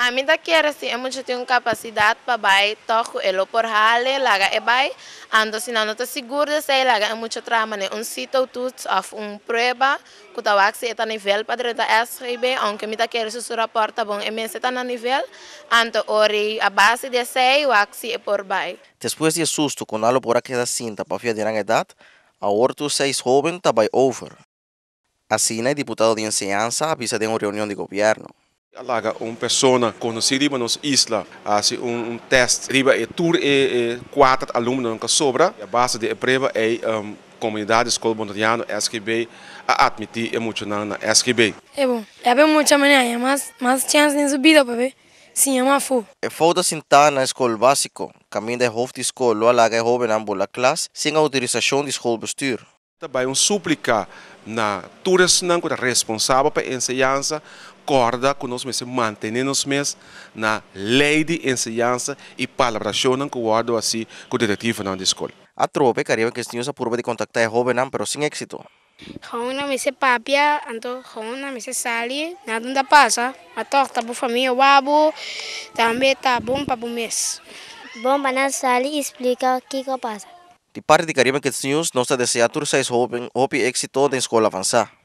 A mí me da emo já capacidad uma capacidad para bay toco el por hale laga e eh, bay ando no, no te seguro de eh, ser laga é mucho trama né un un tudo of un prueba, que tá vaxi está nivel para direita SRB aunque me da que su su porta bom e mesmo está a nivel. Y ori a base de sei vaxi e por bay. Después de susto con algo por la cinta para fiar de gran edad, ahora tú seis jóvenes tá over Así, el diputado de enseñanza avisa de una reunión de gobierno. Laga uma pessoa conhecida nos isla, faz um, um teste, riba é tour e, quatro alunos que sobra. A base de prova é um, comunidade escola bondriano SQB a admitir e emocionar na SQB. É bom, é bem muito amanhã, é mas mas chance de subida para ver. Sim, é uma fu. É falta sentar na escola básico, caminho de hoofd escola, é laga na ambula classe, sem autorização de escola bestuur. Também um súplica na turas nango é responsável pela ensinança corda que nós mesmo na lei de ensinança e palabração que guardo assim com o detetive na escola. A tropa carrega que tinha a prova de contactar a é jovem, não, mas sem êxito. Quando eu mijn papia, quando eu gewoon sali, mijn sali, naar de pasa. Maar a família, o wabo, também ben para o mês. Bom, para sali explica o que que passa. Ti que ket news nosta desiatur sa is hoping hopi exito den escola avansa.